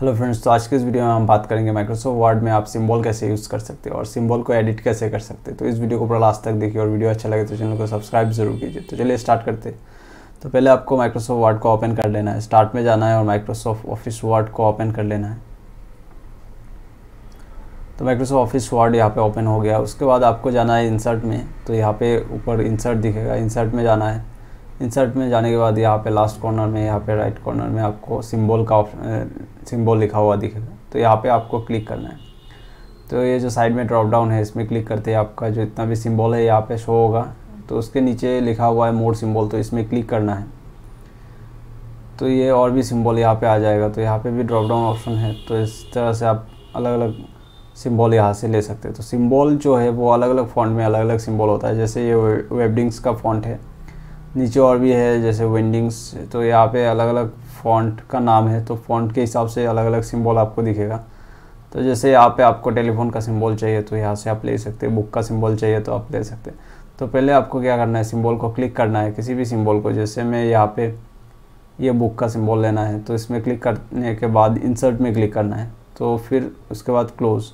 Hello friends तो आज के इस वीडियो में हम बात करेंगे माइक्रोसॉफ्ट वर्ड में आप सिंबल कैसे यूज़ कर सकते हो और सिंबल को एडिट कैसे कर सकते हो तो इस वीडियो को पूरा लास्ट तक देखिए और वीडियो अच्छा लगे तो चैनल को सब्सक्राइब जरूर कीजिए तो चलिए स्टार्ट करते तो पहले आपको माइक्रोसॉफ्ट वर्ड को ओपन कर लेना है स्टार्ट में जाना है और माइक्रोसॉफ्ट ऑफिस वर्ड को ओपन कर लेना है तो माइक्रोसॉफ्ट ऑफिस वर्ड यहाँ पर ओपन हो गया उसके बाद आपको जाना है इंसर्ट में तो यहाँ पे ऊपर इंसर्ट दिखेगा इंसर्ट में जाना है इंसर्ट में जाने के बाद यहाँ पे लास्ट कॉर्नर में यहाँ पे राइट कॉर्नर में आपको सिंबल का ऑप्शन सिंबल लिखा हुआ दिखेगा तो यहाँ पे आपको क्लिक करना है तो ये जो साइड में ड्रॉप डाउन है इसमें क्लिक करते हैं आपका जो इतना भी सिंबल है यहाँ पे शो होगा तो उसके नीचे लिखा हुआ है मोड सिंबल तो इसमें क्लिक करना है तो ये और भी सिंबल यहाँ पे आ जाएगा तो यहाँ पे भी ड्रॉप डाउन ऑप्शन है तो इस तरह से आप अलग अलग सिंबल यहाँ से ले सकते हैं तो सिंबल जो है वो अलग अलग फॉन्ट में अलग अलग सिंबल होता है जैसे ये वेबडिंग्स का फॉन्ट है नीचे और भी है जैसे विंडिंग्स तो यहाँ पे अलग अलग फॉन्ट का नाम है तो फॉन्ट के हिसाब से अलग अलग सिंबल आपको दिखेगा तो जैसे यहाँ पे आपको टेलीफोन का सिंबल चाहिए तो यहाँ से आप ले सकते हैं बुक का सिंबल चाहिए तो आप ले सकते हैं तो पहले आपको क्या करना है सिंबल को क्लिक करना है किसी भी सिंबल को जैसे मैं यहाँ पे ये बुक का सिंबल लेना है तो इसमें क्लिक करने के बाद इंसर्ट में क्लिक करना है तो फिर उसके बाद क्लोज़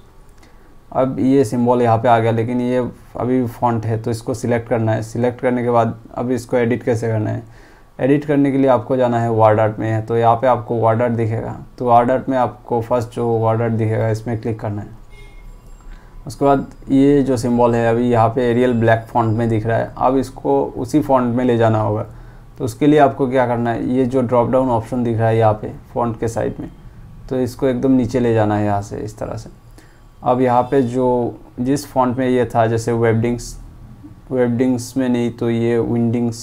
अब ये सिंबल यहाँ पे आ गया लेकिन ये अभी फॉन्ट है तो इसको सिलेक्ट करना है सिलेक्ट करने के बाद अब इसको एडिट कैसे करना है एडिट करने के लिए आपको जाना है वार्ड आर्ट में है तो यहाँ पे आपको वार्ड आर्ट दिखेगा तो वार्ड आर्ट में आपको फर्स्ट जो वार्ड आर्ट दिखेगा इसमें क्लिक करना है उसके बाद ये जो सिम्बॉल है अभी यहाँ पर एरियल ब्लैक फॉन्ट में दिख रहा है अब इसको उसी फॉन्ट में ले जाना होगा तो उसके लिए आपको क्या करना है ये जो ड्रॉप डाउन ऑप्शन दिख रहा है यहाँ पर फॉन्ट के साइड में तो इसको एकदम नीचे ले जाना है यहाँ से इस तरह से अब यहाँ पे जो जिस फॉन्ट में ये था जैसे वेबडिंग्स वेबडिंग्स में नहीं तो ये विंडिंग्स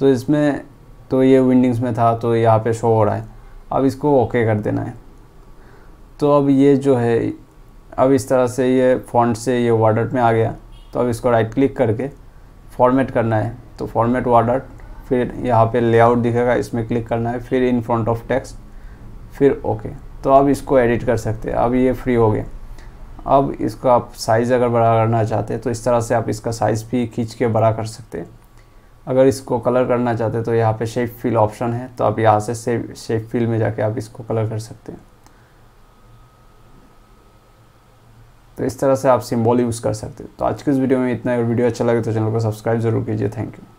तो इसमें तो ये विंडिंग्स में था तो यहाँ पे शो हो रहा है अब इसको ओके कर देना है तो अब ये जो है अब इस तरह से ये फॉन्ट से ये वाडर्ट में आ गया तो अब इसको राइट क्लिक करके फॉर्मेट करना है तो फॉर्मेट वार्डर फिर यहाँ पे लेआउट दिखेगा इसमें क्लिक करना है फिर इन फ्रंट ऑफ टेक्स्ट फिर ओके okay. तो आप इसको एडिट कर सकते हैं अब ये फ्री हो गया अब इसका आप साइज़ अगर बड़ा करना चाहते हैं तो इस तरह से आप इसका साइज़ भी खींच के बड़ा कर सकते हैं अगर इसको कलर करना चाहते हैं तो यहाँ पे शेप फिल ऑप्शन है तो आप यहाँ से शेप फिल में जाके आप इसको कलर कर सकते हैं तो इस तरह से आप सिंबल यूज़ कर सकते हो तो आज के इस वीडियो में इतना वीडियो अच्छा लगे तो चैनल को सब्सक्राइब जरूर कीजिए थैंक यू